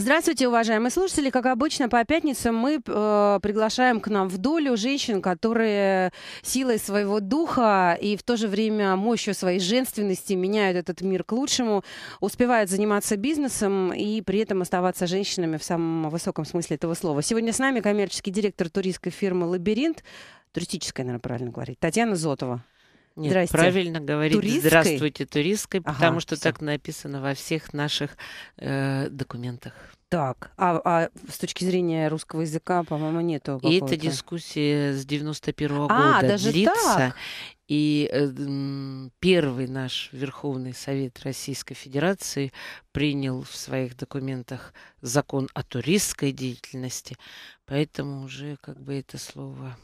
Здравствуйте, уважаемые слушатели. Как обычно, по пятницам мы э, приглашаем к нам в долю женщин, которые силой своего духа и в то же время мощью своей женственности меняют этот мир к лучшему, успевают заниматься бизнесом и при этом оставаться женщинами в самом высоком смысле этого слова. Сегодня с нами коммерческий директор туристской фирмы «Лабиринт», туристическая, наверное, правильно говорить, Татьяна Зотова. Нет, Здрасте. правильно говорить туристской? «здравствуйте, туристской», ага, потому что все. так написано во всех наших э, документах. Так, а, а с точки зрения русского языка, по-моему, нету И это дискуссия с 91 -го а, года даже длится. Так? И э, первый наш Верховный Совет Российской Федерации принял в своих документах закон о туристской деятельности, поэтому уже как бы это слово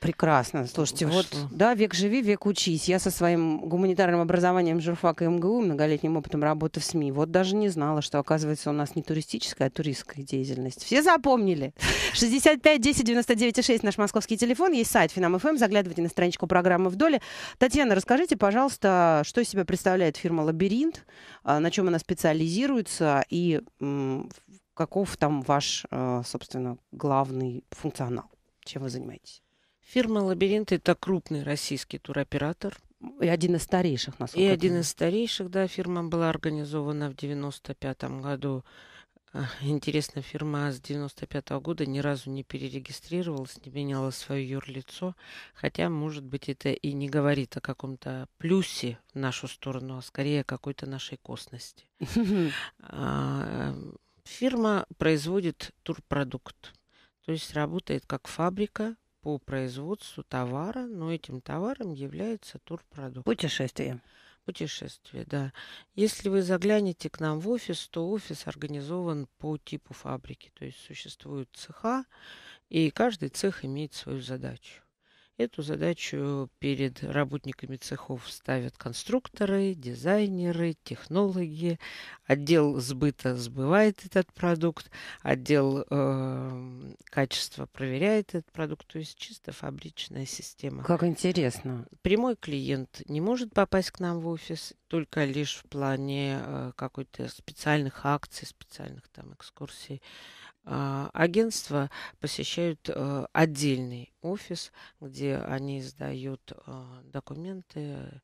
Прекрасно. Слушайте, вот, да, век живи, век учись. Я со своим гуманитарным образованием журфака МГУ, многолетним опытом работы в СМИ, вот даже не знала, что, оказывается, у нас не туристическая, а туристская деятельность. Все запомнили? 65 10 99 6 наш московский телефон. Есть сайт Финам.ФМ. Эм. Заглядывайте на страничку программы «Вдоле». Татьяна, расскажите, пожалуйста, что из себя представляет фирма «Лабиринт», а, на чем она специализируется и каков там ваш, э, собственно, главный функционал? Чем вы занимаетесь? Фирма Лабиринт – это крупный российский туроператор. И один из старейших, насколько И я один из старейших, да. Фирма была организована в 95 году. А, интересно, фирма с 95 -го года ни разу не перерегистрировалась, не меняла свое юрлицо, хотя, может быть, это и не говорит о каком-то плюсе в нашу сторону, а скорее о какой-то нашей косности. А, фирма производит турпродукт, то есть работает как фабрика, по производству товара, но этим товаром является турпродукт. Путешествие. Путешествие, да. Если вы заглянете к нам в офис, то офис организован по типу фабрики. То есть существуют цеха, и каждый цех имеет свою задачу. Эту задачу перед работниками цехов ставят конструкторы, дизайнеры, технологи. Отдел сбыта сбывает этот продукт, отдел э, качества проверяет этот продукт. То есть чисто фабричная система. Как интересно. Прямой клиент не может попасть к нам в офис только лишь в плане э, какой-то специальных акций, специальных там экскурсий. А, агентства посещают э, отдельный офис, где они сдают а, документы.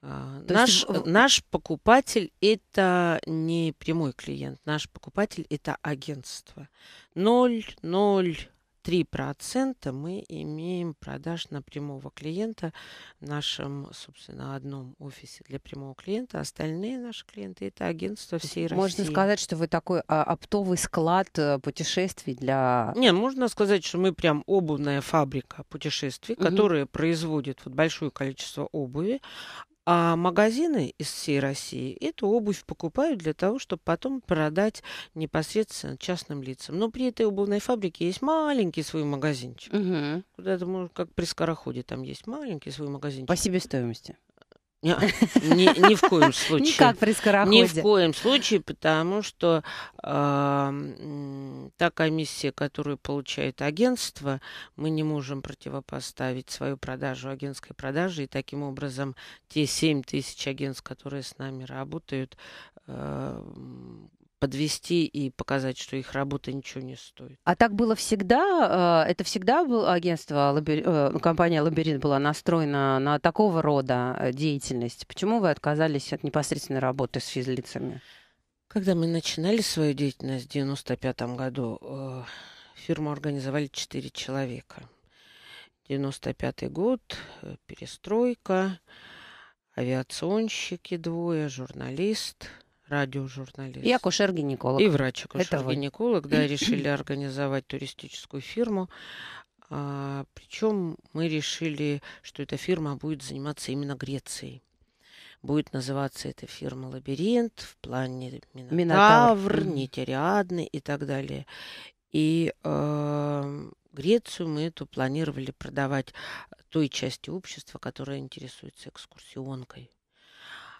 А, То наш, есть... наш покупатель это не прямой клиент, наш покупатель это агентство. Ноль, ноль 3% мы имеем продаж на прямого клиента в нашем, собственно, одном офисе для прямого клиента. Остальные наши клиенты – это агентство всей России. Можно сказать, что вы такой а, оптовый склад э, путешествий для… Не, можно сказать, что мы прям обувная фабрика путешествий, угу. которые производят вот большое количество обуви, а магазины из всей России эту обувь покупают для того, чтобы потом продать непосредственно частным лицам. Но при этой обувной фабрике есть маленький свой магазинчик. Угу. Куда-то, может, как при Скороходе, там есть маленький свой магазинчик. По себестоимости. Ни, ни в коем случае. Никак при скороходе. Ни в коем случае, потому что э, та комиссия, которую получает агентство, мы не можем противопоставить свою продажу агентской продаже. И таким образом те 7 тысяч агентств, которые с нами работают, э, подвести и показать, что их работа ничего не стоит. А так было всегда? Э, это всегда было агентство, э, ну, компания «Лабиринт» была настроена на такого рода э, деятельность? Почему вы отказались от непосредственной работы с физлицами? Когда мы начинали свою деятельность в 1995 году, фирму организовали четыре человека. 1995 год, перестройка, авиационщики двое, журналист – радиожурналист. И акушер-гинеколог. И врач акушер-гинеколог, да, решили организовать туристическую фирму. А, причем мы решили, что эта фирма будет заниматься именно Грецией. Будет называться эта фирма «Лабиринт», в плане «Минотавр», Минотавр. «Нетериадный» и так далее. И э, Грецию мы эту планировали продавать той части общества, которая интересуется экскурсионкой.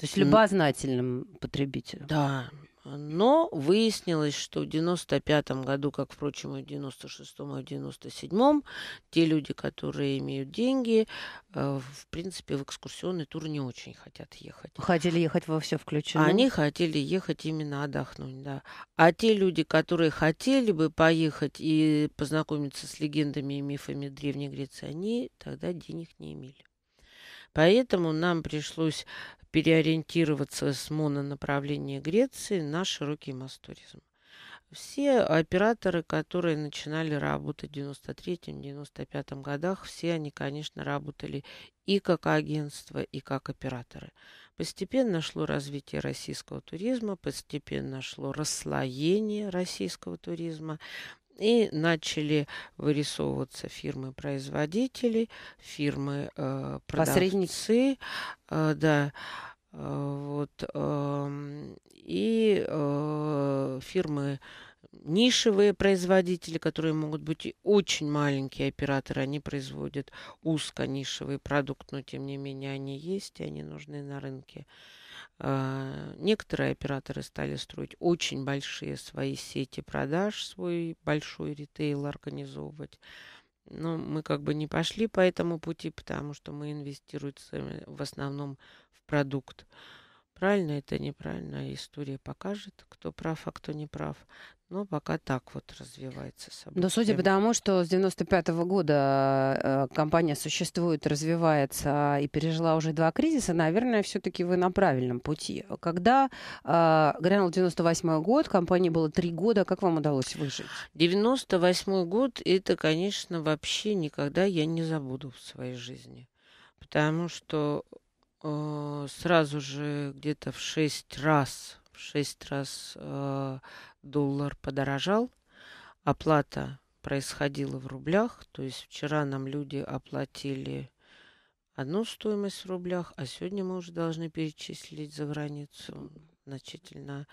То есть любознательным потребителем. Да. Но выяснилось, что в 95 году, как, впрочем, и в 96 и в 97-м, те люди, которые имеют деньги, э, в принципе, в экскурсионный тур не очень хотят ехать. Хотели ехать во все включено? Они хотели ехать именно отдохнуть, да. А те люди, которые хотели бы поехать и познакомиться с легендами и мифами Древней Греции, они тогда денег не имели. Поэтому нам пришлось переориентироваться с мононаправления Греции на широкий масс Все операторы, которые начинали работать в 93-95 годах, все они, конечно, работали и как агентство, и как операторы. Постепенно шло развитие российского туризма, постепенно шло расслоение российского туризма. И начали вырисовываться фирмы-производители, фирмы-посредницы, э, э, да, э, вот, эм, и э, фирмы нишевые производители, которые могут быть и очень маленькие операторы, они производят узко нишевый продукт, но тем не менее они есть, и они нужны на рынке. А, некоторые операторы стали строить очень большие свои сети продаж, свой большой ритейл организовывать. Но мы как бы не пошли по этому пути, потому что мы инвестируем в основном в продукт. Правильно это, неправильно история покажет, кто прав, а кто не прав. Но пока так вот развивается событие. Но ну, судя по тому, что с 95 года э, компания существует, развивается и пережила уже два кризиса, наверное, все-таки вы на правильном пути. Когда э, грянул 98 год, компании было три года, как вам удалось выжить? 98 год – это, конечно, вообще никогда я не забуду в своей жизни. Потому что э, сразу же где-то в шесть раз в 6 раз э, доллар подорожал. Оплата происходила в рублях. То есть вчера нам люди оплатили одну стоимость в рублях, а сегодня мы уже должны перечислить за границу значительно.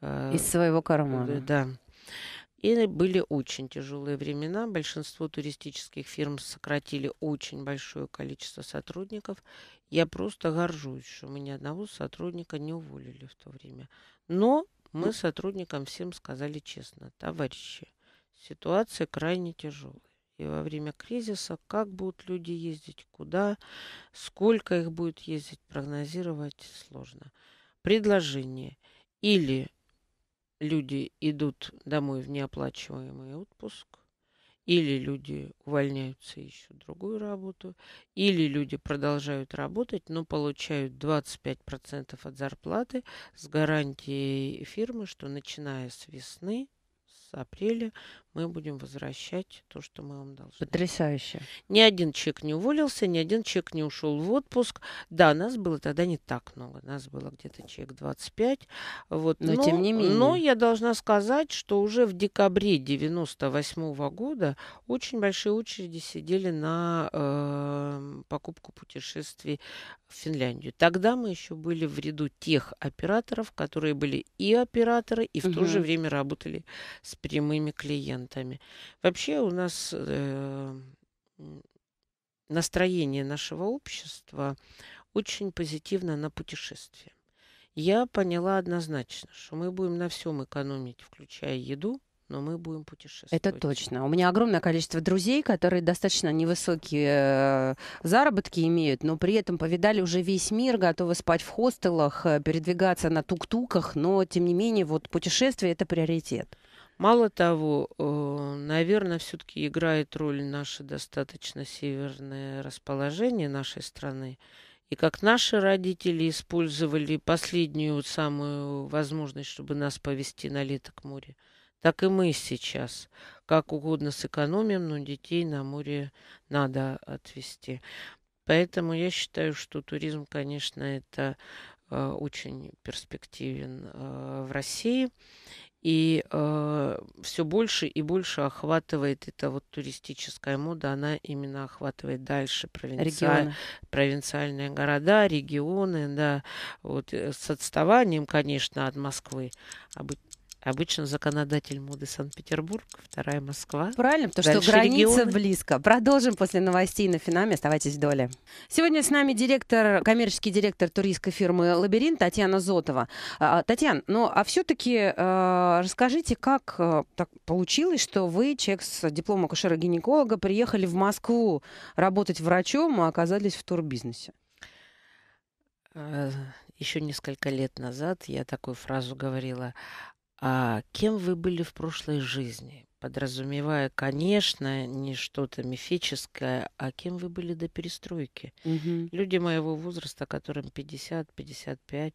Э, Из своего кармана. Э, да. И были очень тяжелые времена. Большинство туристических фирм сократили очень большое количество сотрудников. Я просто горжусь, что мы ни одного сотрудника не уволили в то время. Но мы ну сотрудникам всем сказали честно, товарищи, ситуация крайне тяжелая. И во время кризиса, как будут люди ездить, куда, сколько их будет ездить, прогнозировать сложно. Предложение. Или люди идут домой в неоплачиваемый отпуск, или люди увольняются и ищут другую работу, или люди продолжают работать, но получают 25% от зарплаты с гарантией фирмы, что начиная с весны, с апреля мы будем возвращать то, что мы вам должны. Потрясающе. Ни один человек не уволился, ни один человек не ушел в отпуск. Да, нас было тогда не так много. Нас было где-то человек 25. Вот. Но, но тем не менее. Но я должна сказать, что уже в декабре 98 года очень большие очереди сидели на э, покупку путешествий в Финляндию. Тогда мы еще были в ряду тех операторов, которые были и операторы, и в угу. то же время работали с прямыми клиентами музыкантами. Вообще у нас э, настроение нашего общества очень позитивно на путешествие. Я поняла однозначно, что мы будем на всем экономить, включая еду, но мы будем путешествовать. Это точно. У меня огромное количество друзей, которые достаточно невысокие э, заработки имеют, но при этом повидали уже весь мир, готовы спать в хостелах, э, передвигаться на тук-туках, но тем не менее вот путешествие это приоритет. Мало того, э, наверное, все-таки играет роль наше достаточно северное расположение нашей страны. И как наши родители использовали последнюю вот самую возможность, чтобы нас повести на лето к морю, так и мы сейчас как угодно сэкономим, но детей на море надо отвезти. Поэтому я считаю, что туризм, конечно, это э, очень перспективен э, в России. И э, все больше и больше охватывает эта вот туристическая мода, она именно охватывает дальше провинци... провинциальные города, регионы, да, вот э, с отставанием, конечно, от Москвы. А быть Обычно законодатель моды Санкт-Петербург, вторая Москва. Правильно, потому что граница регионы. близко. Продолжим после новостей на Финаме. Оставайтесь в доле. Сегодня с нами директор, коммерческий директор туристской фирмы «Лабиринт» Татьяна Зотова. А, Татьяна, ну а все-таки э, расскажите, как э, так получилось, что вы, человек с дипломом акушера-гинеколога, приехали в Москву работать врачом, а оказались в турбизнесе? Э, еще несколько лет назад я такую фразу говорила а кем вы были в прошлой жизни? Подразумевая, конечно, не что-то мифическое, а кем вы были до перестройки. Мгм. Люди моего возраста, которым 50-55,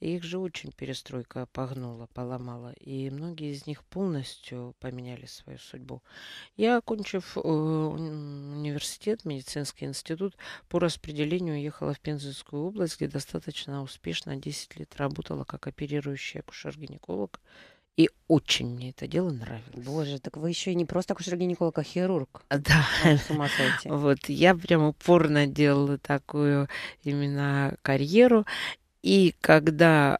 их же очень перестройка погнула, поломала. И многие из них полностью поменяли свою судьбу. Я, окончив э, университет, медицинский институт, по распределению уехала в Пензенскую область, где достаточно успешно 10 лет работала как оперирующий акушер-гинеколог и очень мне это дело нравилось. Боже, так вы еще и не просто акушер-гинеколог, а хирург. А, да. с ума сойти. Вот, я прям упорно делала такую именно карьеру. И когда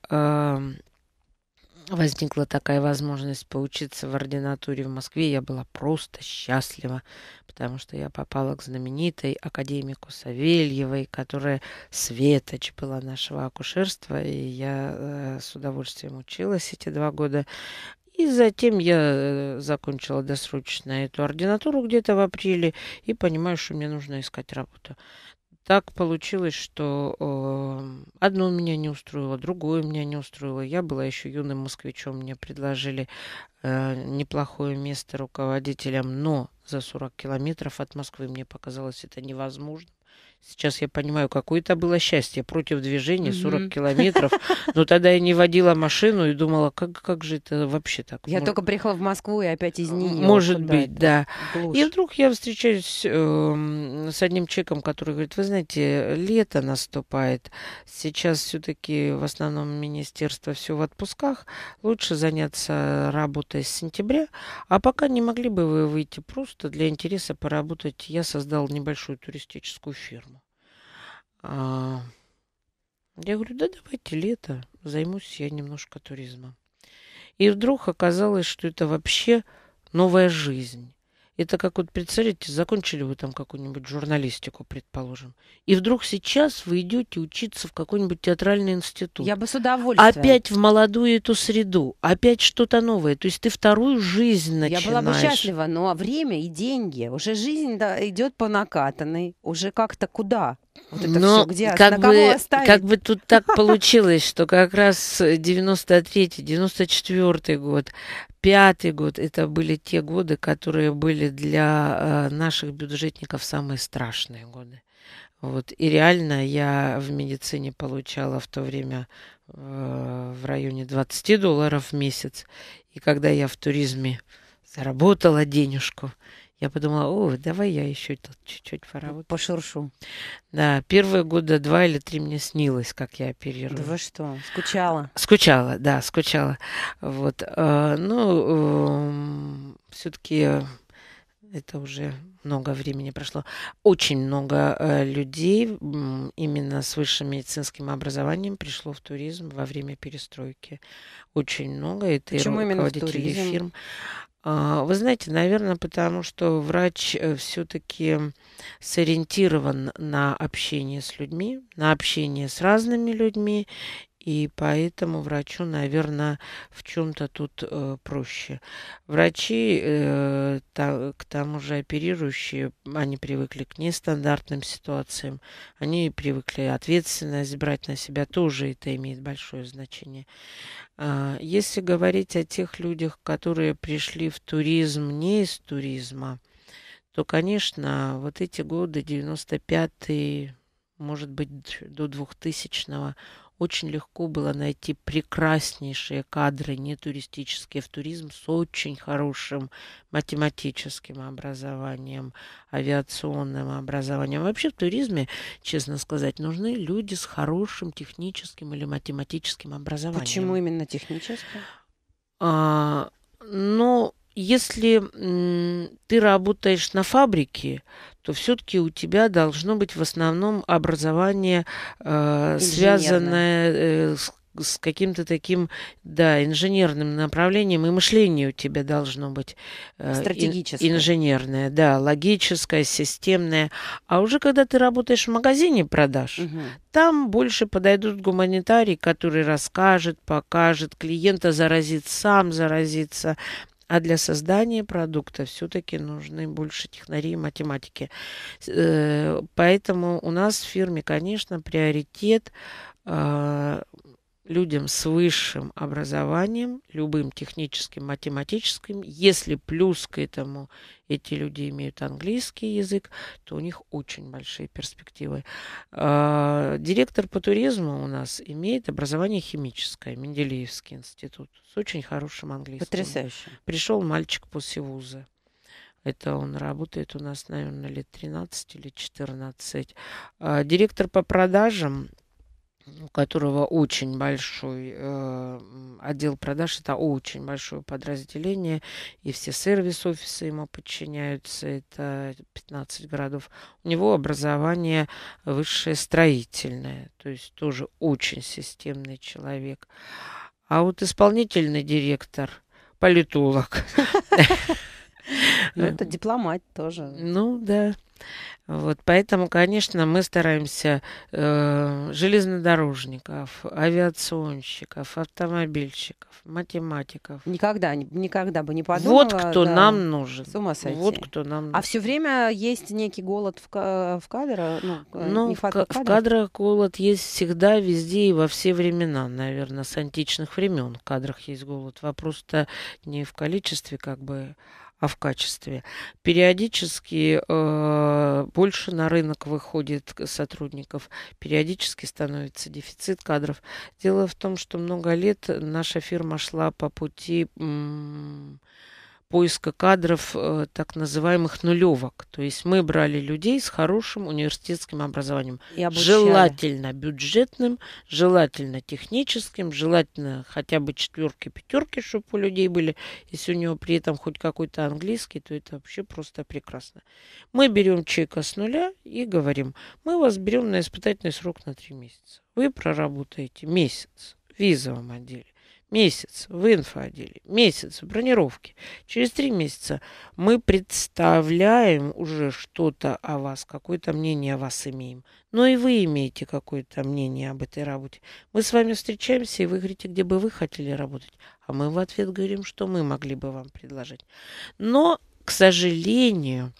возникла такая возможность поучиться в ординатуре в Москве, я была просто счастлива, потому что я попала к знаменитой академику Савельевой, которая светоч была нашего акушерства, и я э, с удовольствием училась эти два года. И затем я э, закончила досрочно эту ординатуру где-то в апреле и понимаю, что мне нужно искать работу так получилось, что э, одно меня не устроило, другое меня не устроило. Я была еще юным москвичом, мне предложили э, неплохое место руководителям, но за 40 километров от Москвы мне показалось это невозможным. Сейчас я понимаю, какое это было счастье. Против движения 40 километров. Но тогда я не водила машину и думала, как, как же это вообще так? Я может... только приехала в Москву и опять из нее. Может куда быть, да. Глушь. И вдруг я встречаюсь э, с одним человеком, который говорит, вы знаете, лето наступает. Сейчас все-таки в основном министерство все в отпусках. Лучше заняться работой с сентября. А пока не могли бы вы выйти просто для интереса поработать. Я создал небольшую туристическую фирму. А... Я говорю, да давайте лето, займусь я немножко туризмом. И вдруг оказалось, что это вообще новая жизнь. Это как вот, представляете, закончили вы там какую-нибудь журналистику, предположим, и вдруг сейчас вы идете учиться в какой-нибудь театральный институт. Я бы с удовольствием. Опять в молодую эту среду, опять что-то новое. То есть ты вторую жизнь начинаешь. Я была бы счастлива, но время и деньги. Уже жизнь идет по накатанной. Уже как-то куда? Вот это Но все где? Как на бы, Как бы тут так получилось, что как раз 93-94 год, пятый год, это были те годы, которые были для э, наших бюджетников самые страшные годы. Вот. И реально я в медицине получала в то время э, в районе 20 долларов в месяц. И когда я в туризме заработала денежку, я подумала, о, давай я еще тут чуть-чуть поработаю. Пошуршу. Да, первые года два или три мне снилось, как я оперирую. Да вы что, скучала? Скучала, да, скучала. Вот, а, ну, эм, все-таки это уже много времени прошло. Очень много э, людей м, именно с высшим медицинским образованием пришло в туризм во время перестройки. Очень много. Это Почему и руководители фирм. А, вы знаете, наверное, потому что врач э, все-таки сориентирован на общение с людьми, на общение с разными людьми, и поэтому врачу, наверное, в чем-то тут э, проще. Врачи, э, та, к тому же оперирующие, они привыкли к нестандартным ситуациям, они привыкли ответственность брать на себя, тоже это имеет большое значение. Э, если говорить о тех людях, которые пришли в туризм не из туризма, то, конечно, вот эти годы, 95-й, может быть, до 2000-го, очень легко было найти прекраснейшие кадры не туристические а в туризм с очень хорошим математическим образованием, авиационным образованием. Вообще в туризме, честно сказать, нужны люди с хорошим техническим или математическим образованием. Почему именно техническим? А, ну, если ты работаешь на фабрике, то все-таки у тебя должно быть в основном образование, э, связанное э, с с каким-то таким, да, инженерным направлением, и мышление у тебя должно быть э, стратегическое. Ин- инженерное, да, логическое, системное. А уже когда ты работаешь в магазине продаж, угу. там больше подойдут гуманитарии, которые расскажет, покажет, клиента заразит, сам заразится, а для создания продукта все-таки нужны больше технарии и математики. Э, поэтому у нас в фирме, конечно, приоритет а, людям с высшим образованием, любым техническим, математическим, если плюс к этому эти люди имеют английский язык, то у них очень большие перспективы. А, директор по туризму у нас имеет образование химическое, Менделеевский институт, с очень хорошим английским. Потрясающе. Пришел мальчик после вуза. Это он работает у нас, наверное, лет 13 или 14. А, директор по продажам у которого очень большой э, отдел продаж, это очень большое подразделение, и все сервис-офисы ему подчиняются, это 15 городов. У него образование высшее строительное, то есть тоже очень системный человек. А вот исполнительный директор, политолог. ну Это дипломат тоже. Ну да, вот, поэтому, конечно, мы стараемся э, железнодорожников, авиационщиков, автомобильщиков, математиков. Никогда, никогда бы не подумала. Вот кто да. нам нужен. С ума сойти. Вот кто нам а нужен. А все время есть некий голод в, в кадрах? Ну, э, ну не в, в кадрах голод есть всегда, везде и во все времена, наверное, с античных времен в кадрах есть голод. Вопрос-то не в количестве, как бы, а в качестве. Периодически э, больше на рынок выходит сотрудников, периодически становится дефицит кадров. Дело в том, что много лет наша фирма шла по пути... М- поиска кадров э, так называемых нулевок. То есть мы брали людей с хорошим университетским образованием. И желательно бюджетным, желательно техническим, желательно хотя бы четверки-пятерки, чтобы у людей были. Если у него при этом хоть какой-то английский, то это вообще просто прекрасно. Мы берем человека с нуля и говорим, мы вас берем на испытательный срок на три месяца. Вы проработаете месяц в визовом отделе. Месяц в инфоотделе, месяц в бронировке. Через три месяца мы представляем уже что-то о вас, какое-то мнение о вас имеем. Но и вы имеете какое-то мнение об этой работе. Мы с вами встречаемся, и вы говорите, где бы вы хотели работать. А мы в ответ говорим, что мы могли бы вам предложить. Но, к сожалению,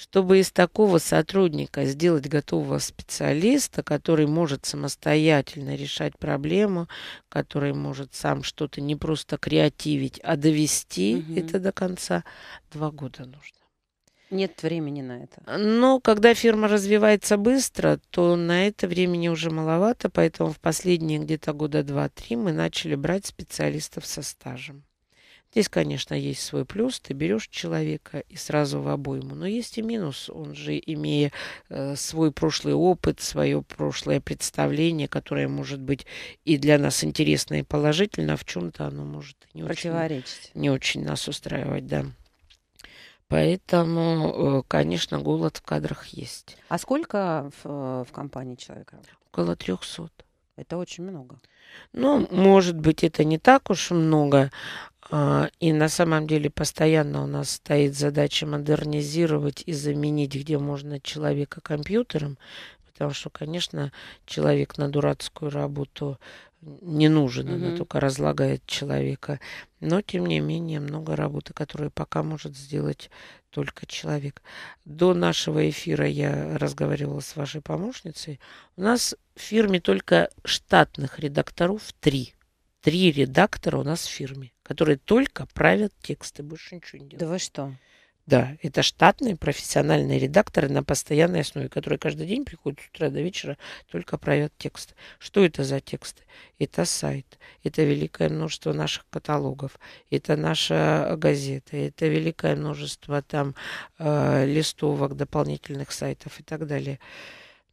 чтобы из такого сотрудника сделать готового специалиста, который может самостоятельно решать проблему, который может сам что-то не просто креативить, а довести угу. это до конца, два года нужно. Нет времени на это. Но когда фирма развивается быстро, то на это времени уже маловато, поэтому в последние где-то года два-три мы начали брать специалистов со стажем. Здесь, конечно, есть свой плюс. Ты берешь человека и сразу в обойму. Но есть и минус. Он же, имея э, свой прошлый опыт, свое прошлое представление, которое может быть и для нас интересно и положительно, в чем-то оно может не противоречить. Очень, не очень нас устраивать, да. Поэтому, э, конечно, голод в кадрах есть. А сколько в, э, в компании человека? работает? Около 300. Это очень много. Ну, может быть, это не так уж много, а, и на самом деле постоянно у нас стоит задача модернизировать и заменить, где можно, человека компьютером, потому что, конечно, человек на дурацкую работу не нужен, mm-hmm. она только разлагает человека. Но, тем не менее, много работы, которую пока может сделать только человек. До нашего эфира я разговаривала с вашей помощницей. У нас в фирме только штатных редакторов три. Три редактора у нас в фирме которые только правят тексты, больше ничего не делают. Да вы что? Да, это штатные профессиональные редакторы на постоянной основе, которые каждый день приходят с утра до вечера, только правят тексты. Что это за тексты? Это сайт, это великое множество наших каталогов, это наша газета, это великое множество там э, листовок, дополнительных сайтов и так далее.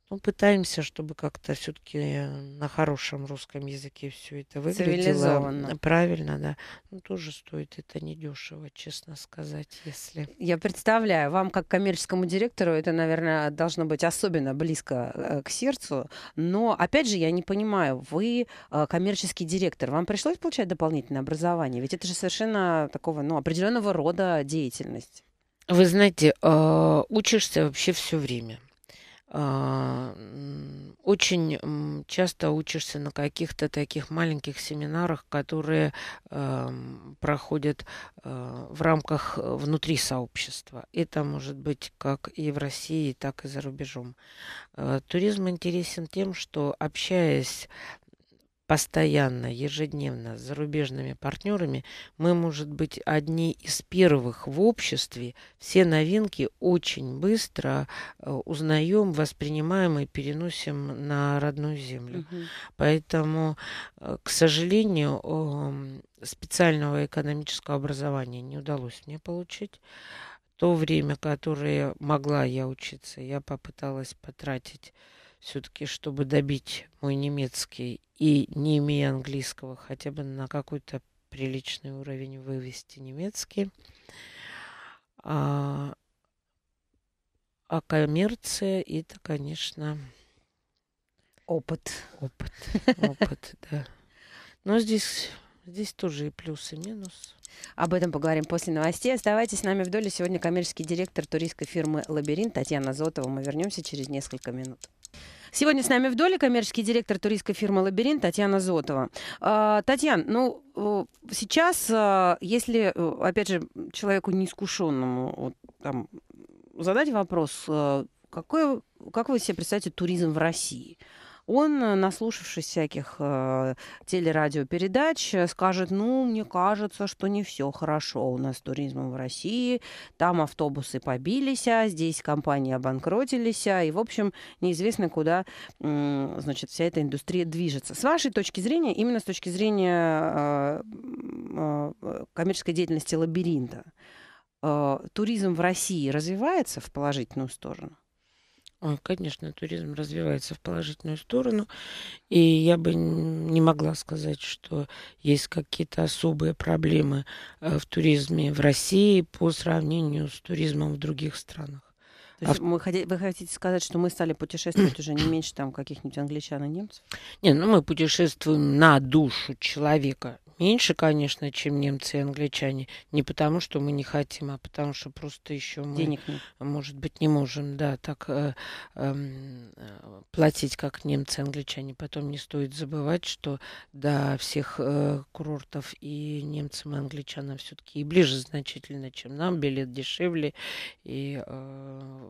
Ну, пытаемся, чтобы как-то все-таки на хорошем русском языке все это выглядело. Правильно, да. Ну, тоже стоит это недешево, честно сказать, если. Я представляю, вам, как коммерческому директору, это, наверное, должно быть особенно близко э, к сердцу. Но, опять же, я не понимаю, вы э, коммерческий директор, вам пришлось получать дополнительное образование? Ведь это же совершенно такого, ну, определенного рода деятельность. Вы знаете, э, учишься вообще все время. А, очень часто учишься на каких-то таких маленьких семинарах, которые а, проходят а, в рамках э, внутри сообщества. Это может быть как и в России, так и за рубежом. Э, туризм интересен тем, что общаясь постоянно, ежедневно с зарубежными партнерами, мы, может быть, одни из первых в обществе все новинки очень быстро э, узнаем, воспринимаем и переносим на родную землю. Угу. Поэтому, э, к сожалению, эм, специального экономического образования не удалось мне получить то время, которое могла я учиться, я попыталась потратить все-таки, чтобы добить мой немецкий и не имея английского, хотя бы на какой-то приличный уровень вывести немецкий. А, а коммерция это, конечно, опыт. Опыт. Опыт, да. Но здесь, здесь тоже и плюс, и минус. Об этом поговорим после новостей. Оставайтесь с нами в доле. Сегодня коммерческий директор туристской фирмы «Лабиринт» Татьяна Зотова. Мы вернемся через несколько минут. Сегодня с нами в Доле коммерческий директор туристской фирмы «Лабиринт» Татьяна Зотова. А, Татьяна, ну, э, сейчас, э, если, э, опять же, человеку неискушенному вот, там, задать вопрос, какой, как вы себе представляете туризм в России? он, э, наслушавшись всяких э, телерадиопередач, э, скажет, ну, мне кажется, что не все хорошо у нас с туризмом в России, там автобусы побились, а здесь компании обанкротились, а, и, в общем, неизвестно, куда, э, значит, вся эта индустрия движется. С вашей точки зрения, именно с точки зрения э, э, коммерческой деятельности лабиринта, э, туризм в России развивается в положительную сторону? А, конечно, туризм развивается в положительную сторону, и я бы не могла сказать, что есть какие-то особые проблемы э, в туризме в России по сравнению с туризмом в других странах. То а есть а... мы ходи... вы хотите сказать, что мы стали путешествовать уже не меньше там каких-нибудь англичан и немцев? Не, ну мы путешествуем на душу человека. Меньше, конечно, чем немцы и англичане. Не потому, что мы не хотим, а потому, что просто еще мы, Денег нет. может быть, не можем да, так э, эм, э, платить, как немцы и англичане. Потом не стоит забывать, что до всех э, курортов и немцам, и англичанам все-таки и ближе значительно, чем нам. Билет дешевле. И э,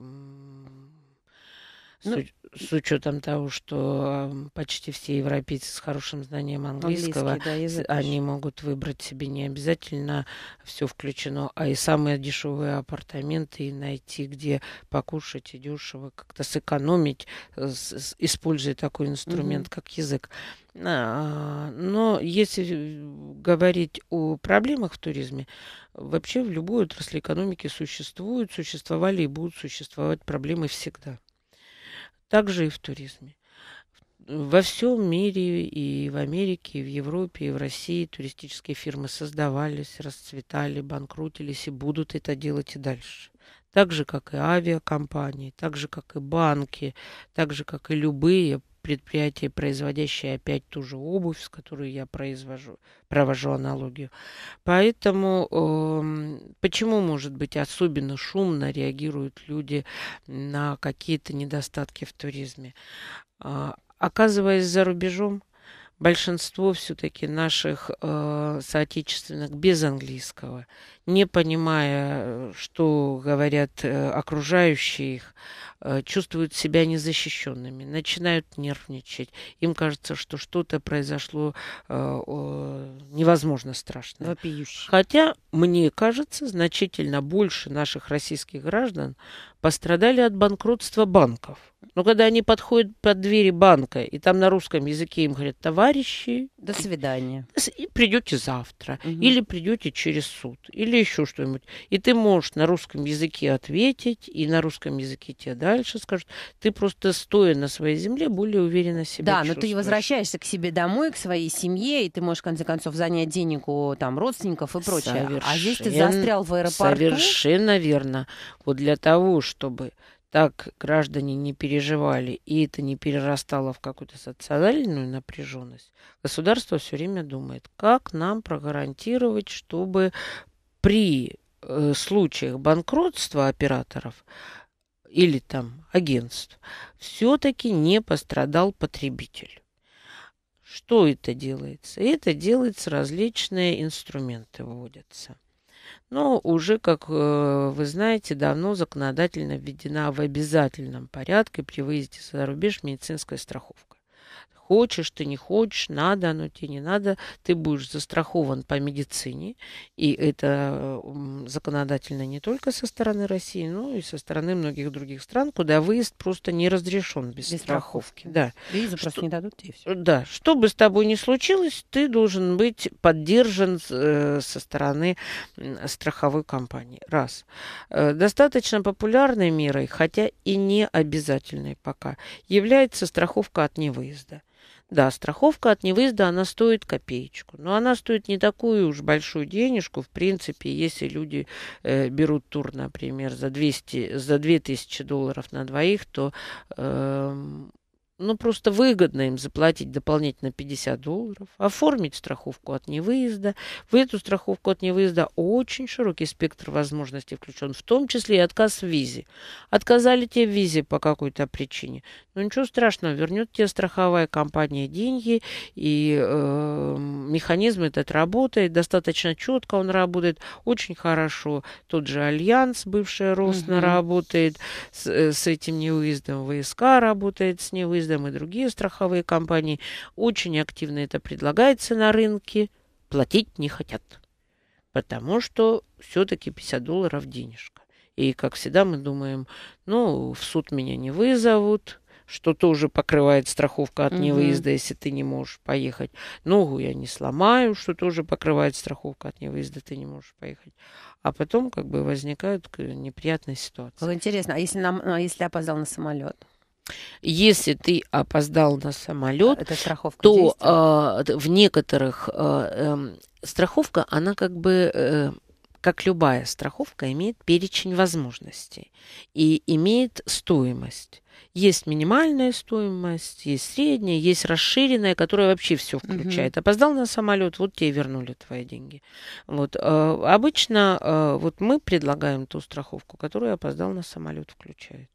ну, с, с учетом того, что почти все европейцы с хорошим знанием английского, да, они могут выбрать себе не обязательно все включено, а и самые дешевые апартаменты и найти, где покушать и дешево, как-то сэкономить, э, с, используя такой инструмент, mm-hmm. как язык. А, но если э, говорить о проблемах в туризме, вообще в любой отрасли экономики существуют, существовали и будут существовать проблемы всегда также и в туризме. Во всем мире, и в Америке, и в Европе, и в России туристические фирмы создавались, расцветали, банкрутились и будут это делать и дальше. Так же, как и авиакомпании, так же, как и банки, так же, как и любые предприятие, производящее опять ту же обувь, с которой я произвожу, провожу аналогию. Поэтому э, почему, может быть, особенно шумно реагируют люди на какие-то недостатки в туризме? Э, оказываясь за рубежом, большинство все-таки наших э, соотечественных без английского не понимая, что говорят э, окружающие их, э, чувствуют себя незащищенными, начинают нервничать. Им кажется, что что-то произошло э, невозможно страшное. Вопиющий. Хотя, мне кажется, значительно больше наших российских граждан пострадали от банкротства банков. Но когда они подходят под двери банка, и там на русском языке им говорят, товарищи... До свидания. И придете завтра, угу. или придете через суд, или или еще что-нибудь. И ты можешь на русском языке ответить, и на русском языке тебе дальше скажут. Ты просто стоя на своей земле более уверенно себя Да, но ты возвращаешься к себе домой, к своей семье, и ты можешь, в конце концов, занять денег у там, родственников и прочее. Совершенно, а здесь ты застрял в аэропорту. Совершенно верно. Вот для того, чтобы так граждане не переживали, и это не перерастало в какую-то социальную напряженность, государство все время думает, как нам прогарантировать, чтобы при э, случаях банкротства операторов или там агентств все-таки не пострадал потребитель. Что это делается? Это делается различные инструменты вводятся. Но уже, как э, вы знаете, давно законодательно введена в обязательном порядке при выезде за рубеж медицинская страховка. Хочешь ты, не хочешь, надо оно тебе, не надо, ты будешь застрахован по медицине. И это законодательно не только со стороны России, но и со стороны многих других стран, куда выезд просто не разрешен без, без страховки. страховки. Да. Визу просто не дадут тебе все. Да. Что бы с тобой ни случилось, ты должен быть поддержан э, со стороны страховой компании. Раз. Э, достаточно популярной мерой, хотя и не обязательной пока, является страховка от невыезда. Да, страховка от невыезда, она стоит копеечку. Но она стоит не такую уж большую денежку. В принципе, если люди э, берут тур, например, за, 200, за 2000 долларов на двоих, то э, ну, просто выгодно им заплатить дополнительно 50 долларов, оформить страховку от невыезда. В эту страховку от невыезда очень широкий спектр возможностей включен, в том числе и отказ в визе. Отказали тебе в визе по какой-то причине. Ну, ничего страшного, вернет тебе страховая компания деньги, и э, механизм этот работает, достаточно четко он работает, очень хорошо. Тот же Альянс, бывшая Росна, угу. работает с, э, с этим невыездом, ВСК работает с невыездом Госдем и другие страховые компании очень активно это предлагается на рынке, платить не хотят, потому что все-таки 50 долларов денежка. И, как всегда, мы думаем, ну, в суд меня не вызовут, что тоже покрывает страховка от невыезда, угу. если ты не можешь поехать. Ногу я не сломаю, что тоже покрывает страховка от невыезда, ты не можешь поехать. А потом как бы возникают неприятные ситуации. Как интересно, а если, нам, а если опоздал на самолет? Если ты опоздал на самолет, Это страховка то э, в некоторых э, э, страховка, она как бы, э, как любая страховка, имеет перечень возможностей и имеет стоимость. Есть минимальная стоимость, есть средняя, есть расширенная, которая вообще все включает. Угу. Опоздал на самолет, вот тебе вернули твои деньги. Вот э, обычно э, вот мы предлагаем ту страховку, которую опоздал на самолет включает.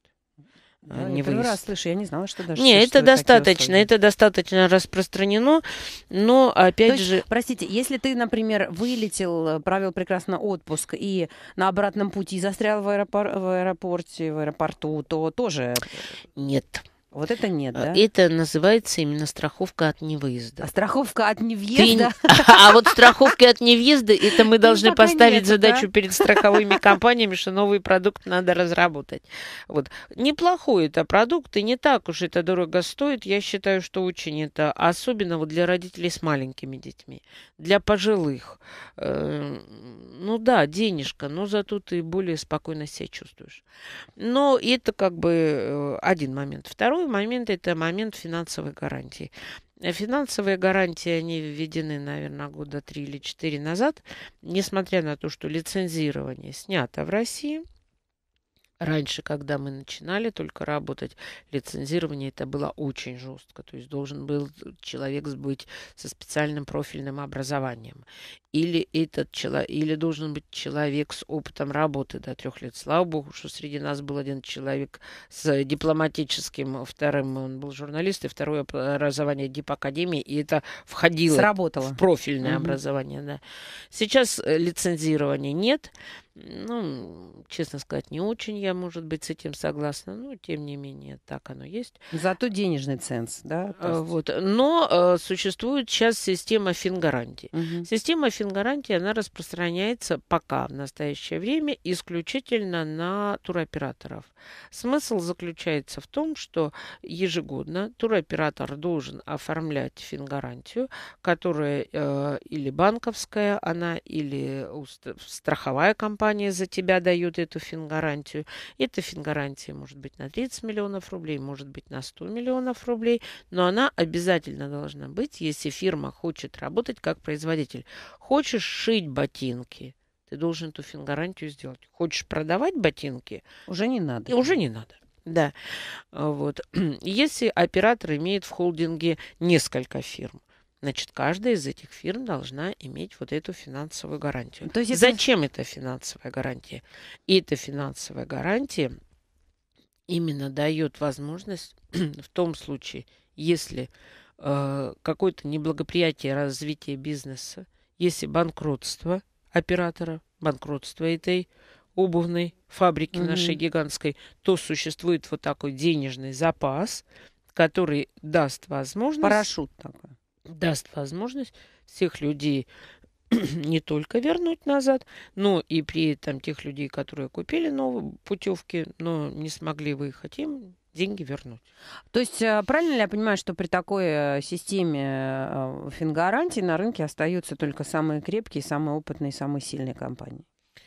Да, не я вывез. раз слышу, я не знала, что даже. Не, это достаточно, это достаточно распространено, но опять есть, же. Простите, если ты, например, вылетел, э, провел прекрасно отпуск и на обратном пути застрял в, аэропор- в аэропорте, в аэропорту, то тоже. Э, Нет. Вот это нет, а, да? Это называется именно страховка от невыезда. А страховка от невъезда? Ты... А вот страховки от невъезда, это мы ну, должны ну, поставить нет, задачу да? перед страховыми компаниями, что новый продукт надо разработать. Вот. Неплохой это продукт, и не так уж это дорого стоит. Я считаю, что очень это, особенно вот для родителей с маленькими детьми, для пожилых. Эм, ну да, денежка, но зато ты более спокойно себя чувствуешь. Но это как бы э, один момент. Второй Второй момент – это момент финансовой гарантии э, Финансовые гарантии, они введены, наверное, года три или четыре назад, несмотря на то, что лицензирование снято в России – Раньше, когда мы начинали только работать, лицензирование это было очень жестко. То есть должен был человек быть со специальным профильным образованием или этот человек, или должен быть человек с опытом работы до трех лет. Слава богу, что среди нас был один человек с дипломатическим, вторым он был журналист, и второе образование Дипакадемии, и это входило Сработало. в профильное угу. образование. Да. Сейчас э, лицензирования нет. Ну, честно сказать, не очень я, может быть, с этим согласна, но тем не менее, так оно есть. Зато денежный ценз, да? Есть... Э, вот. Но э, существует сейчас система фингарантии. Угу. Система фин причин гарантии она распространяется пока в настоящее время исключительно на туроператоров. Смысл заключается в том, что ежегодно туроператор должен оформлять фингарантию, которая э, или банковская она, или страховая компания за тебя дает эту фингарантию. Эта фингарантия может быть на 30 миллионов рублей, может быть на 100 миллионов рублей, но она обязательно должна быть, если фирма хочет работать как производитель, Хочешь шить ботинки, ты должен эту фингарантию сделать. Хочешь продавать ботинки, уже не надо. И уже не надо. Да. А вот. Если оператор имеет в холдинге несколько фирм, значит, каждая из этих фирм должна иметь вот эту финансовую гарантию. То есть Зачем эта финансовая гарантия? И эта финансовая гарантия именно дает возможность в том случае, если э, какое-то неблагоприятие развития бизнеса, если банкротство оператора, банкротство этой обувной фабрики угу. нашей гигантской, то существует вот такой денежный запас, который даст возможность... Парашют такой. Даст возможность всех людей не только вернуть назад, но и при этом тех людей, которые купили новые путевки, но не смогли выехать, им деньги вернуть. То есть э, правильно ли я понимаю, что при такой э, системе э, фингарантии на рынке остаются только самые крепкие, самые опытные, самые сильные компании?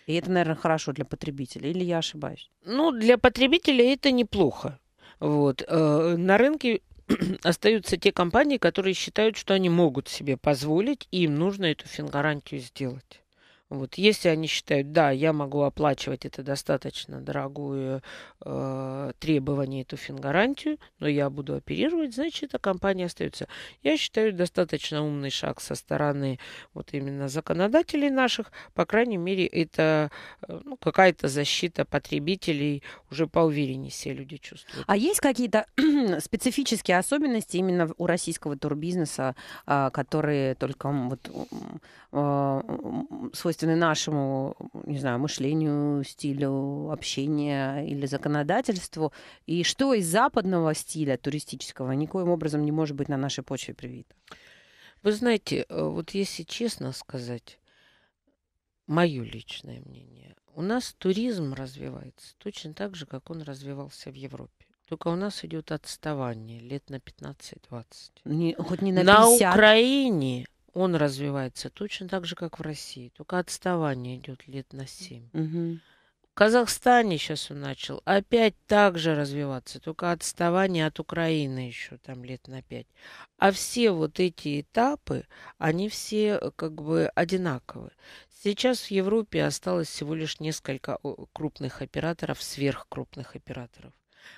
И это, наверное, хорошо для потребителя, или я ошибаюсь? Ну, для потребителя это неплохо. Вот. На рынке остаются те компании, которые считают, что они могут себе позволить, и им нужно эту фингарантию сделать. Вот, если они считают, да, я могу оплачивать это достаточно дорогое э, требование, эту фингарантию, но я буду оперировать, значит, эта компания остается. Я считаю, достаточно умный шаг со стороны вот именно законодателей наших. По крайней мере, это э, ну, какая-то защита потребителей уже по поувереннее все люди чувствуют. А есть какие-то специфические особенности именно у российского турбизнеса, а, которые только вот, а, свой свойственны нашему, не знаю, мышлению, стилю общения или законодательству, и что из западного стиля туристического никоим образом не может быть на нашей почве привито? Вы знаете, э, вот если честно сказать, мое личное мнение, у нас туризм развивается точно так же, как он развивался в Европе. Только у нас идет отставание лет на 15-20. Не, хоть не на 50. На Украине он развивается точно так же, как в России, только отставание идет лет на семь. Угу. В Казахстане сейчас он начал опять так же развиваться, только отставание от Украины еще там лет на пять. А все вот эти этапы, они все э, как бы одинаковы. Сейчас в Европе осталось всего лишь несколько крупных операторов, сверхкрупных операторов,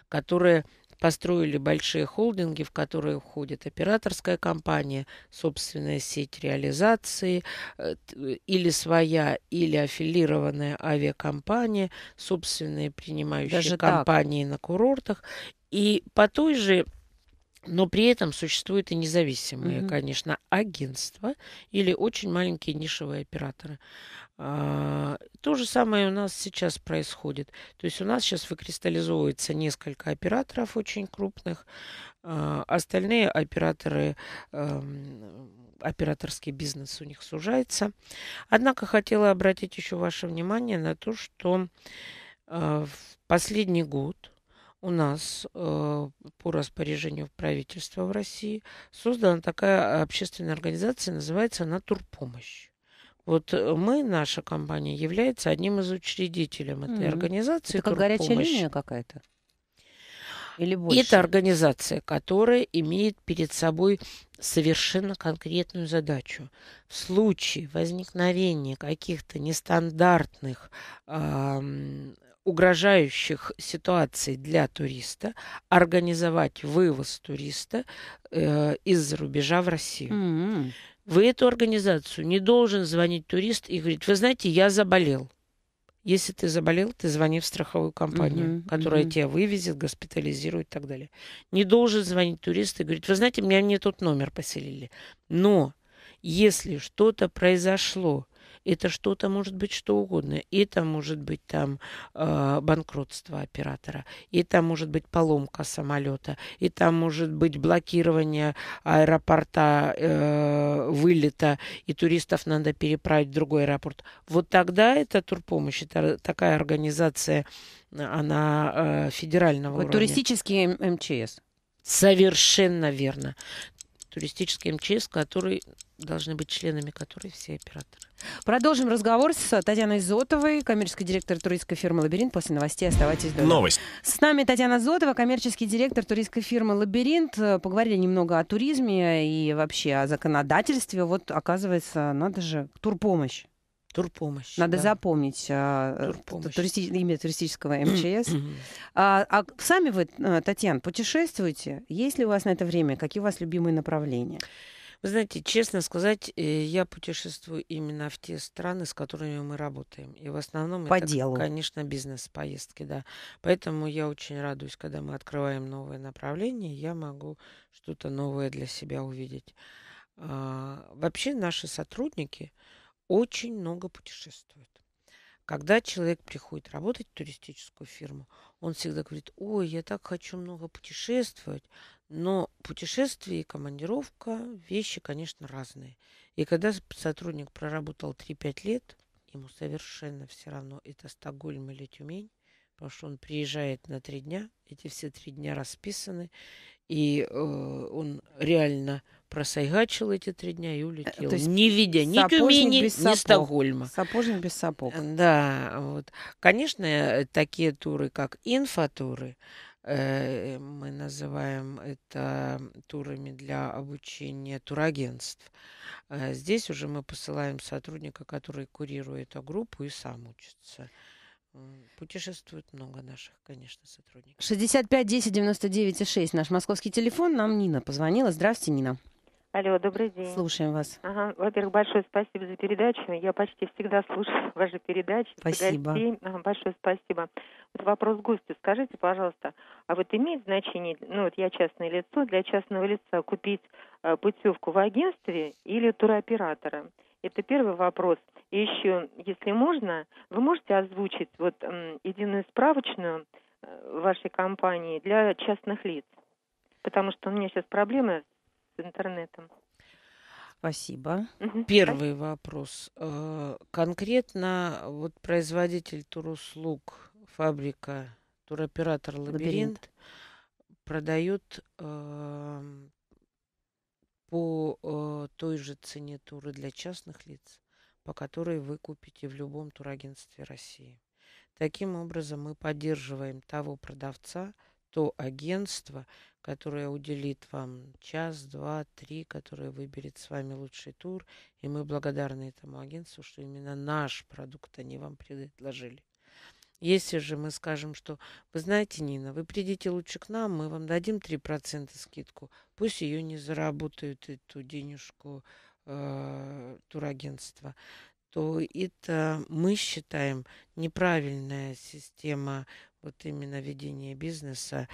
которые Построили большие холдинги, в которые входит операторская компания, собственная сеть реализации э, или своя, или аффилированная авиакомпания, собственные принимающие Даже компании так. на курортах. И по той же но при этом существуют и независимые, угу. конечно, агентства или очень маленькие нишевые операторы. А, то же самое у нас сейчас происходит. То есть у нас сейчас выкристаллизовывается несколько операторов очень крупных. А, остальные операторы, эм, операторский бизнес у них сужается. Однако хотела обратить еще ваше внимание на то, что э, в последний год у нас э, по распоряжению правительства в России создана такая общественная организация, называется она «Турпомощь». Вот э, мы, наша компания, является одним из учредителем этой mm-hmm. организации. Это как горячая линия какая-то? Или больше? Это организация, которая имеет перед собой совершенно конкретную задачу. В случае возникновения каких-то нестандартных э, угрожающих ситуаций для туриста организовать вывоз туриста э, из-за рубежа в Россию. Mm-hmm. Вы эту организацию не должен звонить турист и говорить, вы знаете, я заболел. Если ты заболел, ты звони в страховую компанию, mm-hmm. которая mm-hmm. тебя вывезет, госпитализирует и так далее. Не должен звонить турист и говорить, вы знаете, меня не тот номер поселили. Но если что-то произошло, это что-то может быть что угодно. Это может быть там э, банкротство оператора. Это может быть поломка самолета. Это может быть блокирование аэропорта, э, вылета, и туристов надо переправить в другой аэропорт. Вот тогда это турпомощь, это такая организация, она э, федерального вот уровня. Туристический МЧС. Совершенно верно. Туристический МЧС, который должны быть членами которой все операторы. Продолжим разговор с Татьяной Зотовой, коммерческий директор туристской фирмы «Лабиринт». После новостей оставайтесь дома. Новость. С нами Татьяна Зотова, коммерческий директор туристской фирмы «Лабиринт». Поговорили немного о туризме и вообще о законодательстве. Вот, оказывается, надо же, турпомощь. Турпомощь. Надо да. запомнить а, туристи... имя туристического МЧС. а, а сами вы, э, Татьяна, путешествуете? Есть ли у вас на это время? Какие у вас любимые направления? Вы знаете, честно сказать, э, я путешествую именно в те страны, с которыми мы работаем. И в основном По это, делу. конечно, бизнес-поездки, да. Поэтому я очень радуюсь, когда мы открываем новое направление, я могу что-то новое для себя увидеть. А, вообще наши сотрудники очень много путешествуют. Когда человек приходит работать в туристическую фирму, он всегда говорит, ой, я так хочу много путешествовать, но путешествие и командировка – вещи, конечно, разные. И когда сотрудник проработал 3-5 лет, ему совершенно все равно, это Стокгольм или Тюмень, потому что он приезжает на три дня, эти все три дня расписаны, и э, он реально просайгачил эти три дня и э, улетел, То есть не видя ни Тюмени, ни сапог. Стокгольма. Сапожник без сапог. Да, вот. Конечно, э, такие туры, как инфотуры, туры Э, э, мы называем это турами для обучения турагентств. Э, здесь уже мы посылаем сотрудника, который курирует эту группу и сам учится. Путешествует много наших, конечно, сотрудников. 65 10 99 6 наш московский телефон. Нам Нина позвонила. Здравствуйте, Нина. Алло, добрый день. Слушаем вас. Ага. Во-первых, большое спасибо за передачу. Я почти всегда слушаю ваши передачи. Спасибо. Ага, большое спасибо. Вот вопрос гостю. Скажите, пожалуйста, а вот имеет значение, ну вот я частное лицо, для частного лица купить э, путевку в агентстве или туроператора? Это первый вопрос. И еще, если можно, вы можете озвучить вот э, единую справочную э, вашей компании для частных лиц? Потому что у меня сейчас проблемы интернетом. Спасибо. Угу. Первый Спасибо. вопрос. Э, конкретно вот производитель туруслуг, фабрика, туроператор «Лабиринт», Лабиринт. продает эм, по э, той же цене туры для частных лиц, по которой вы купите в любом турагентстве России. Таким образом, мы поддерживаем того продавца, то агентство, которая уделит вам час, два, три, которая выберет с вами лучший тур. И мы благодарны этому агентству, что именно наш продукт они вам предложили. Если же мы скажем, что, вы знаете, Нина, вы придите лучше к нам, мы вам дадим 3% скидку, пусть ее не заработают, эту денежку э, турагентства, то это, мы считаем, неправильная система вот именно ведение бизнеса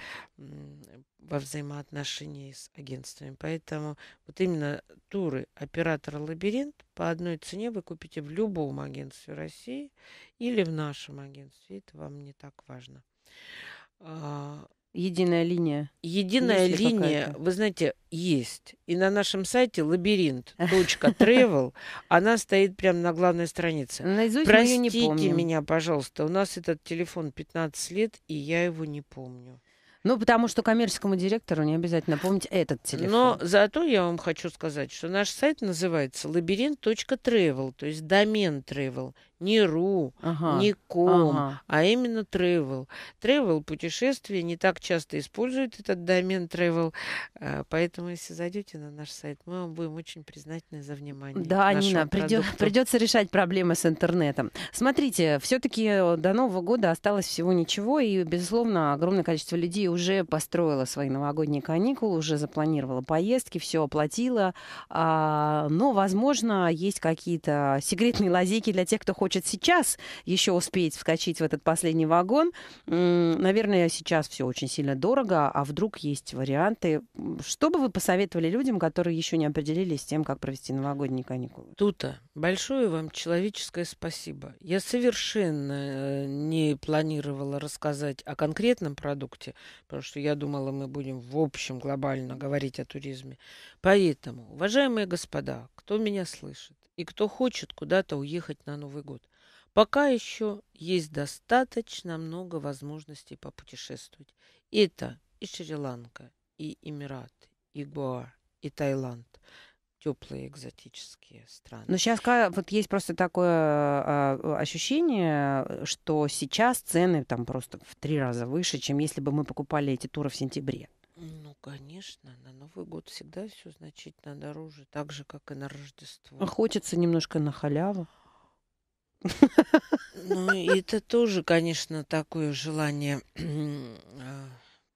во взаимоотношении с агентствами. Поэтому вот именно туры оператора «Лабиринт» по одной цене вы купите в любом агентстве России или в нашем агентстве. Это вам не так важно. А, Единая линия. Единая есть линия, вы знаете, есть. И на нашем сайте лабиринт.travel, она стоит прямо на главной странице. Наизусть Простите не меня, пожалуйста, у нас этот телефон 15 лет, и я его не помню. Ну, потому что коммерческому директору не обязательно помнить этот телефон. Но зато я вам хочу сказать, что наш сайт называется лабиринт.travel, то есть домен travel. Не ру, ага, не ком, ага. а именно travel. Travel путешествие не так часто используют этот домен travel, э, поэтому если зайдете на наш сайт, мы вам будем очень признательны за внимание. Да, Нина, придет, придется решать проблемы с интернетом. Смотрите, все-таки до Нового года осталось всего ничего, и, безусловно, огромное количество людей уже построила свои новогодние каникулы, уже запланировала поездки, все оплатила. А, но, возможно, есть какие-то секретные лазейки для тех, кто хочет сейчас еще успеть вскочить в этот последний вагон. Наверное, сейчас все очень сильно дорого, а вдруг есть варианты. Что бы вы посоветовали людям, которые еще не определились с тем, как провести новогодние каникулы? Тута, большое вам человеческое спасибо. Я совершенно э, не планировала рассказать о конкретном продукте потому что я думала, мы будем в общем глобально говорить о туризме. Поэтому, уважаемые господа, кто меня слышит и кто хочет куда-то уехать на Новый год, пока еще есть достаточно много возможностей попутешествовать. Это и Шри-Ланка, и Эмираты, и Гоа, и Таиланд – теплые экзотические страны. Но сейчас вот есть просто такое а, а, ощущение, что сейчас цены там просто в три раза выше, чем если бы мы покупали эти туры в сентябре. Ну, конечно, на Новый год всегда все значительно дороже, так же, как и на Рождество. Хочется немножко на халяву. Ну, это тоже, конечно, такое желание а,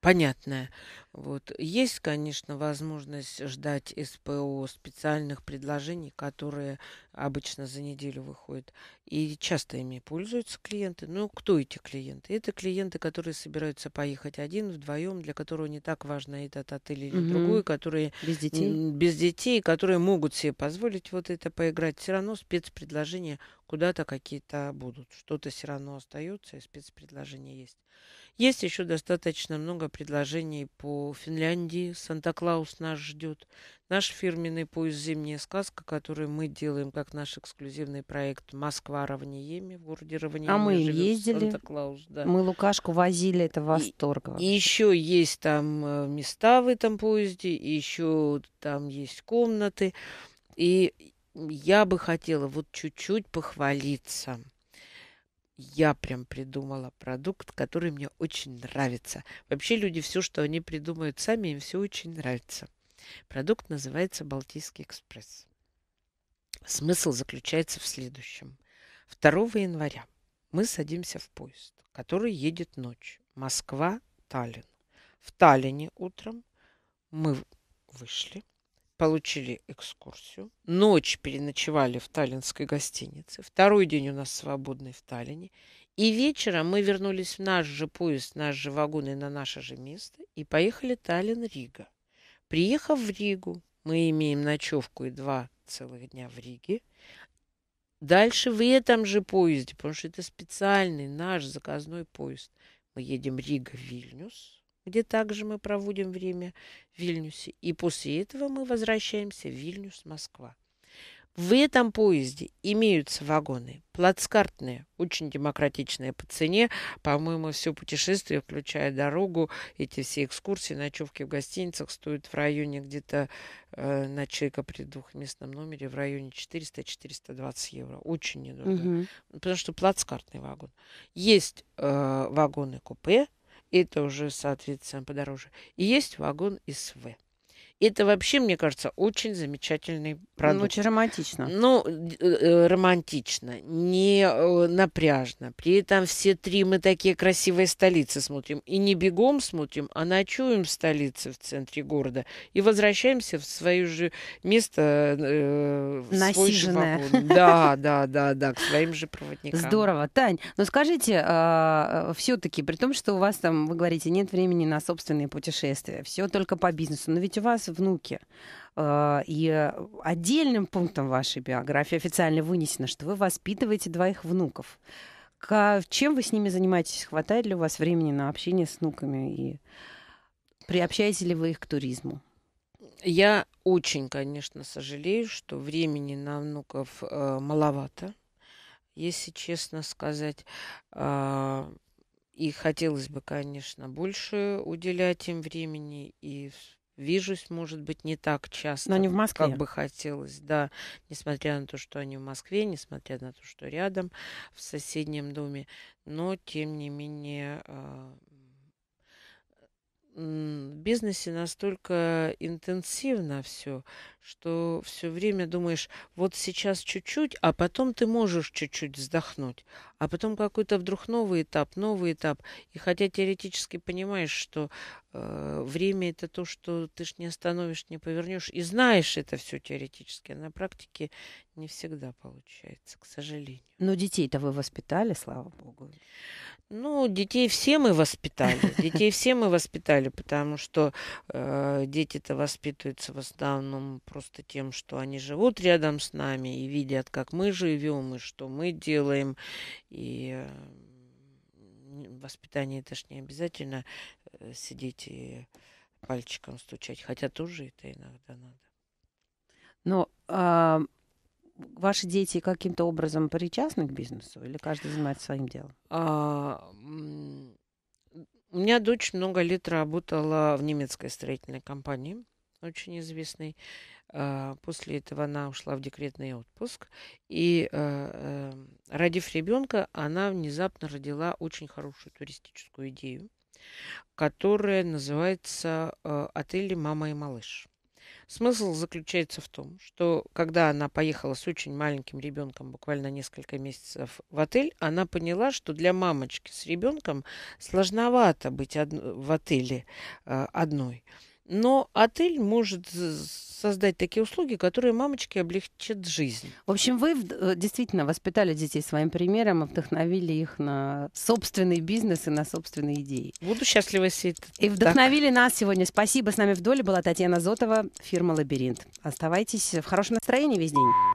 Понятное. Вот. Есть, конечно, возможность ждать СПО специальных предложений, которые обычно за неделю выходят. И часто ими пользуются клиенты. Но ну, кто эти клиенты? Это клиенты, которые собираются поехать один, вдвоем, для которого не так важно этот отель или угу. другой, которые... Без детей? Без детей, которые могут себе позволить вот это поиграть. Все равно спецпредложения куда-то какие-то будут. Что-то все равно остается, и спецпредложения есть. Есть еще достаточно много предложений по Финляндии. Санта-Клаус нас ждет. Наш фирменный поезд «Зимняя сказка», который мы делаем как наш эксклюзивный проект «Москва равниеми в городе Равниеме. А мы ездили. Санта-Клаус, да. Мы Лукашку возили, это восторг. И, и еще есть там э, места в этом поезде, и еще там есть комнаты. И я бы хотела вот чуть-чуть похвалиться – я прям придумала продукт, который мне очень нравится. Вообще люди все, что они придумают сами, им все очень нравится. Продукт называется «Балтийский экспресс». Смысл заключается в следующем. 2 января мы садимся в поезд, который едет ночь. Москва, Таллин. В Таллине утром мы вышли, получили экскурсию. Ночь переночевали в таллинской гостинице. Второй день у нас свободный в Таллине. И вечером мы вернулись в наш же поезд, наш же вагон и на наше же место и поехали Таллин-Рига. Приехав в Ригу, мы имеем ночевку и два целых дня в Риге. Дальше в этом же поезде, потому что это специальный наш заказной поезд. Мы едем Рига-Вильнюс, где также мы проводим время в Вильнюсе. И после этого мы возвращаемся в Вильнюс, Москва. В этом поезде имеются вагоны плацкартные, очень демократичные по цене. По-моему, все путешествие, включая дорогу, эти все экскурсии, ночевки в гостиницах стоят в районе где-то э, человека при двухместном номере в районе 400-420 евро. Очень недорого. Угу. Потому что плацкартный вагон. Есть э, вагоны-купе, и тоже, соответственно, подороже. И есть вагон СВ. Это вообще, мне кажется, очень замечательный ну, продукт. Ну, очень романтично. Ну, э, э, романтично, не э, напряжно. При этом все три мы такие красивые столицы смотрим. И не бегом смотрим, а ночуем в столице в центре города. И возвращаемся в свое же место. Э, Насиженное. Да, да, да, да, к своим же проводникам. Здорово. Тань, ну скажите, э, а, а, все-таки, при том, что у вас там, вы говорите, нет времени на собственные путешествия, все только по бизнесу, но ведь у вас нас внуки. А, и отдельным пунктом вашей биографии официально вынесено, что вы воспитываете двоих внуков. Чем вы с ними занимаетесь? Хватает ли у вас времени на общение с внуками? И приобщаете ли вы их к туризму? Я очень, конечно, сожалею, что времени на внуков э, маловато, если честно сказать. Э, и хотелось бы, конечно, больше уделять им времени и вижусь, может быть, не так часто. Но не в Москве. Как бы хотелось, да. Несмотря на то, что они в Москве, несмотря на то, что рядом, в соседнем доме. Но, тем не менее, а, в бизнесе настолько интенсивно все, что все время думаешь, вот сейчас чуть-чуть, а потом ты можешь чуть-чуть вздохнуть, а потом какой-то вдруг новый этап, новый этап. И хотя теоретически понимаешь, что Э, время это то, что ты ж не остановишь, не повернешь. И знаешь это все теоретически, а на практике не всегда получается, к сожалению. Но детей-то вы воспитали, слава богу. Ну, детей все мы воспитали. Детей все мы воспитали, потому что э, дети-то воспитываются в основном просто тем, что они живут рядом с нами и видят, как мы живем, и что мы делаем. И э, воспитании это ж не обязательно э, сидеть и пальчиком стучать, хотя тоже это иногда надо. Но а, ваши дети каким-то образом причастны к бизнесу или каждый занимается своим делом? А, у меня дочь много лет работала в немецкой строительной компании, очень известной. А, после этого она ушла в декретный отпуск. И а, эм, родив ребенка, она внезапно родила очень хорошую туристическую идею, которая называется э, «Отели «Мама и малыш». Смысл заключается в том, что когда она поехала с очень маленьким ребенком, буквально несколько месяцев в отель, она поняла, что для мамочки с ребенком сложновато быть од... в отеле э, одной. Но отель может создать такие услуги, которые мамочке облегчат жизнь. В общем, вы э, действительно воспитали детей своим примером, вдохновили их на собственный бизнес и на собственные идеи. Буду счастлива, если это И вдохновили так. нас сегодня. Спасибо. С нами в доле была Татьяна Зотова, фирма «Лабиринт». Оставайтесь в хорошем настроении весь день.